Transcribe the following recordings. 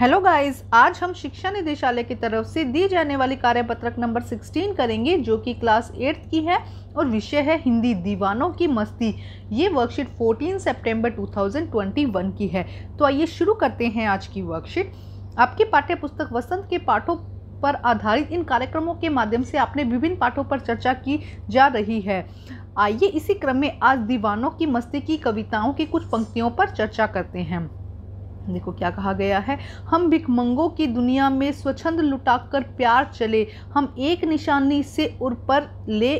hello guys आज हम शिक्षा निदेशालय की तरफ से दी जाने वाली कार्यपत्रक नंबर 16 करेंगे जो कि क्लास एट्थ की है और विषय है हिंदी दीवानों की मस्ती ये वर्कशीट 14 सितंबर 2021 की है तो आइए शुरू करते हैं आज की वर्कशीट आपकी पाठ्य पुस्तक वसंत के पाठों पर आधारित इन कार्यक्रमों के माध्यम से आपने विभिन्न पाठों पर चर्चा की जा रही है आइए इसी क्रम में आज दीवानों की मस्ती की कविताओं की कुछ पंक्तियों पर चर्चा करते हैं देखो क्या कहा गया है हम भिकमंगों की दुनिया में स्वच्छंद लुटाकर प्यार चले हम एक निशानी से उर पर ले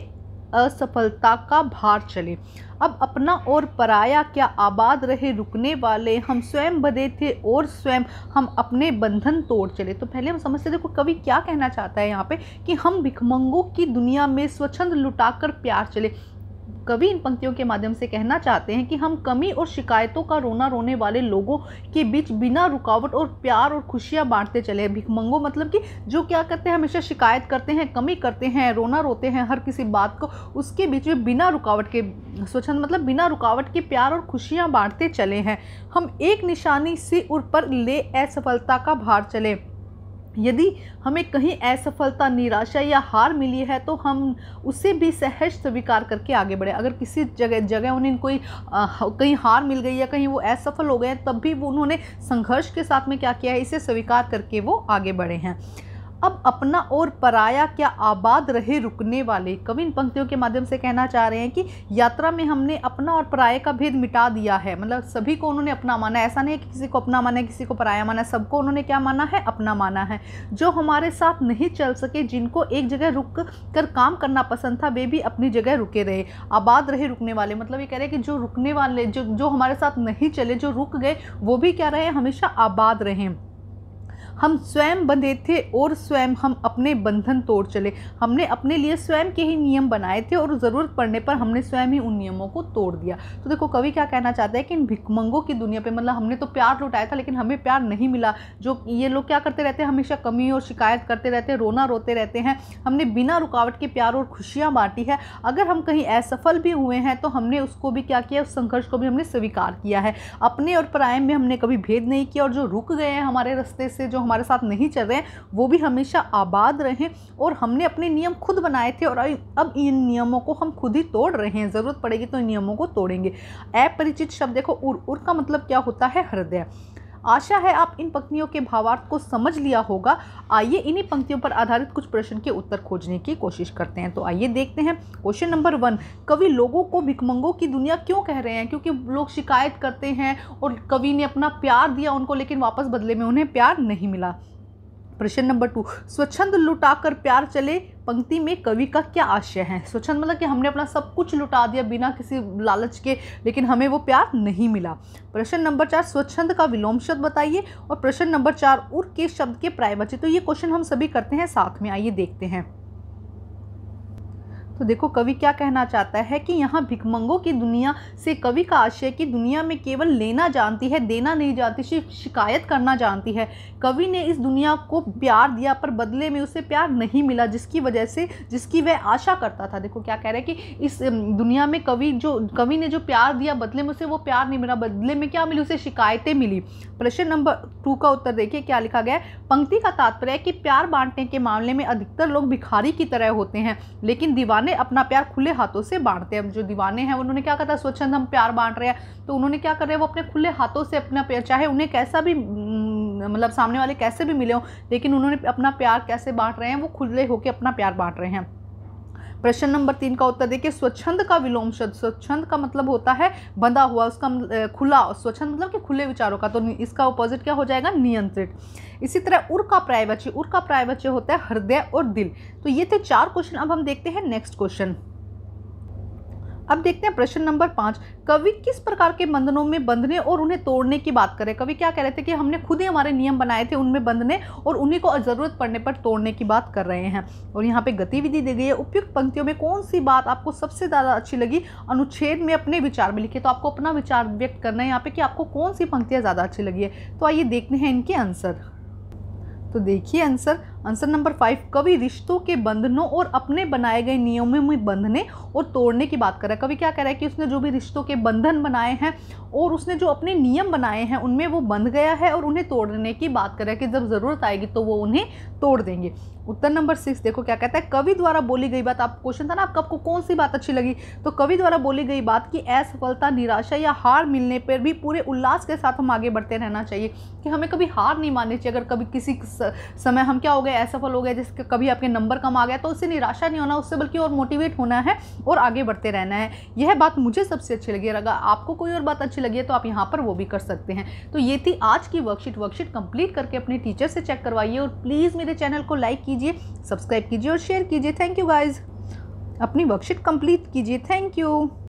असफलता का भार चले अब अपना और पराया क्या आबाद रहे रुकने वाले हम स्वयं बधे थे और स्वयं हम अपने बंधन तोड़ चले तो पहले हम समझते देखो कवि क्या कहना चाहता है यहाँ पे कि हम भिकमंगों की दुनिया में स्वच्छंद लुटाकर प्यार चले कवि इन पंक्तियों के माध्यम से कहना चाहते हैं कि हम कमी और शिकायतों का रोना रोने वाले लोगों के बीच बिना रुकावट और प्यार और खुशियाँ बांटते चले भिकमंगो मतलब कि जो क्या करते हैं हमेशा शिकायत करते हैं कमी करते हैं रोना रोते हैं हर किसी बात को उसके बीच में बिना रुकावट के स्वच्छंद मतलब बिना रुकावट के प्यार और खुशियाँ बांटते चले हैं हम एक निशानी से उर पर ले असफलता का भार चले यदि हमें कहीं असफलता निराशा या हार मिली है तो हम उसे भी सहज स्वीकार करके आगे बढ़े अगर किसी जगह जगह उन्हें कोई कहीं हार मिल गई या कहीं वो असफल हो गए तब भी वो उन्होंने संघर्ष के साथ में क्या किया है इसे स्वीकार करके वो आगे बढ़े हैं अब अपना और पराया क्या आबाद रहे रुकने वाले कवि इन पंक्तियों के माध्यम से कहना चाह रहे हैं कि यात्रा में हमने अपना और पराये का भेद मिटा दिया है मतलब सभी को उन्होंने अपना माना ऐसा नहीं है कि किसी को अपना माना है किसी को पराया माना है सबको उन्होंने क्या माना है अपना माना है जो हमारे साथ नहीं चल सके जिनको एक जगह रुक कर काम करना पसंद था वे भी अपनी जगह रुके रहे आबाद रहे रुकने वाले मतलब ये कह रहे हैं कि जो रुकने वाले जो जो हमारे साथ नहीं चले जो रुक गए वो भी क्या रहे हमेशा आबाद रहें हम स्वयं बंधे थे और स्वयं हम अपने बंधन तोड़ चले हमने अपने लिए स्वयं के ही नियम बनाए थे और ज़रूरत पड़ने पर हमने स्वयं ही उन नियमों को तोड़ दिया तो देखो कवि क्या कहना चाहता है कि इन भिकमंगों की दुनिया पर मतलब हमने तो प्यार लुटाया था लेकिन हमें प्यार नहीं मिला जो ये लोग क्या करते रहते हैं हमेशा कमी और शिकायत करते रहते हैं रोना रोते रहते हैं हमने बिना रुकावट के प्यार और खुशियाँ बांटी है अगर हम कहीं असफल भी हुए हैं तो हमने उसको भी क्या किया उस संघर्ष को भी हमने स्वीकार किया है अपने और पराये में हमने कभी भेद नहीं किया और जो रुक गए हैं हमारे रास्ते से जो हम हमारे साथ नहीं चल रहे हैं वो भी हमेशा आबाद रहें और हमने अपने नियम खुद बनाए थे और अब इन नियमों को हम खुद ही तोड़ रहे हैं ज़रूरत पड़ेगी तो इन नियमों को तोड़ेंगे अपरिचित शब्द देखो उर उर का मतलब क्या होता है हृदय आशा है आप इन पंक्तियों के भावार्थ को समझ लिया होगा आइए इन्हीं पंक्तियों पर आधारित कुछ प्रश्न के उत्तर खोजने की कोशिश करते हैं तो आइए देखते हैं क्वेश्चन नंबर वन कवि लोगों को भिकमंगों की दुनिया क्यों कह रहे हैं क्योंकि लोग शिकायत करते हैं और कवि ने अपना प्यार दिया उनको लेकिन वापस बदले में उन्हें प्यार नहीं मिला प्रश्न नंबर टू स्वच्छंद लुटा कर प्यार चले पंक्ति में कवि का क्या आशय है स्वच्छंद मतलब कि हमने अपना सब कुछ लुटा दिया बिना किसी लालच के लेकिन हमें वो प्यार नहीं मिला प्रश्न नंबर चार स्वच्छंद का विलोम शब्द बताइए और प्रश्न नंबर चार उर् के शब्द के बचे तो ये क्वेश्चन हम सभी करते हैं साथ में आइए देखते हैं तो देखो कवि क्या कहना चाहता है कि यहाँ भिकमंगों की दुनिया से कवि का आशय कि दुनिया में केवल लेना जानती है देना नहीं जानती सिर्फ शिकायत करना जानती है कवि ने इस दुनिया को प्यार दिया पर बदले में उसे प्यार नहीं मिला जिसकी वजह से जिसकी वह आशा करता था देखो क्या कह रहे हैं कि इस दुनिया में कवि जो कवि ने जो प्यार दिया बदले में उसे वो प्यार नहीं मिला बदले में क्या मिली उसे शिकायतें मिली प्रश्न नंबर टू का उत्तर देखिए क्या लिखा गया है पंक्ति का तात्पर्य है कि प्यार बांटने के मामले में अधिकतर लोग भिखारी की तरह होते हैं लेकिन दीवाने वाले अपना प्यार खुले हाथों से बांटते हैं जो दीवाने हैं उन्होंने क्या कहा स्वच्छंद हम प्यार बांट रहे हैं तो उन्होंने क्या कर रहे हैं वो अपने खुले हाथों से अपना प्यार चाहे उन्हें कैसा भी हम्म, मतलब सामने वाले कैसे भी मिले हों लेकिन उन्होंने अपना प्यार कैसे बांट रहे हैं वो खुले होकर अपना प्यार बांट रहे हैं प्रश्न नंबर तीन का उत्तर देखिए स्वच्छंद का विलोम शब्द स्वच्छंद का मतलब होता है बंधा हुआ उसका खुला स्वच्छंद मतलब कि खुले विचारों का तो इसका ऑपोजिट क्या हो जाएगा नियंत्रित इसी तरह उर का प्रायवच्य उर का प्रायवच्य होता है हृदय और दिल तो ये थे चार क्वेश्चन अब हम देखते हैं नेक्स्ट क्वेश्चन अब देखते हैं प्रश्न नंबर पाँच कवि किस प्रकार के बंधनों में बंधने और उन्हें तोड़ने की बात करें कवि क्या कह रहे थे कि हमने खुद ही हमारे नियम बनाए थे उनमें बंधने और उन्हीं को ज़रूरत पड़ने पर तोड़ने की बात कर रहे हैं और यहाँ पे गतिविधि दे गई है उपयुक्त पंक्तियों में कौन सी बात आपको सबसे ज़्यादा अच्छी लगी अनुच्छेद में अपने विचार में लिखे तो आपको अपना विचार व्यक्त करना है यहाँ पर कि आपको कौन सी पंक्तियाँ ज़्यादा अच्छी लगी है तो आइए देखते हैं इनके आंसर तो देखिए आंसर आंसर नंबर फाइव कवि रिश्तों के बंधनों और अपने बनाए गए नियमों में बंधने और तोड़ने की बात कर रहा है कवि क्या कह रहा है कि उसने जो भी रिश्तों के बंधन बनाए हैं और उसने जो अपने नियम बनाए हैं उनमें वो बंध गया है और उन्हें तोड़ने की बात कर रहा है कि जब ज़रूरत आएगी तो वो उन्हें तोड़ देंगे उत्तर नंबर सिक्स देखो क्या कहता है कवि द्वारा बोली गई बात आप क्वेश्चन था ना आपको आपको कौन सी बात अच्छी लगी तो कवि द्वारा बोली गई बात कि असफलता निराशा या हार मिलने पर भी पूरे उल्लास के साथ हम आगे बढ़ते रहना चाहिए कि हमें कभी हार नहीं माननी चाहिए अगर कभी किसी समय हम क्या हो गए गए असफल हो गए जिसके कभी आपके नंबर कम आ गया तो उससे निराशा नहीं होना उससे बल्कि और मोटिवेट होना है और आगे बढ़ते रहना है यह बात मुझे सबसे अच्छी लगी अगर आपको कोई और बात अच्छी लगी है तो आप यहाँ पर वो भी कर सकते हैं तो ये थी आज की वर्कशीट वर्कशीट कंप्लीट करके अपने टीचर से चेक करवाइए और प्लीज़ मेरे चैनल को लाइक कीजिए सब्सक्राइब कीजिए और शेयर कीजिए थैंक यू गाइज़ अपनी वर्कशीट कंप्लीट कीजिए थैंक यू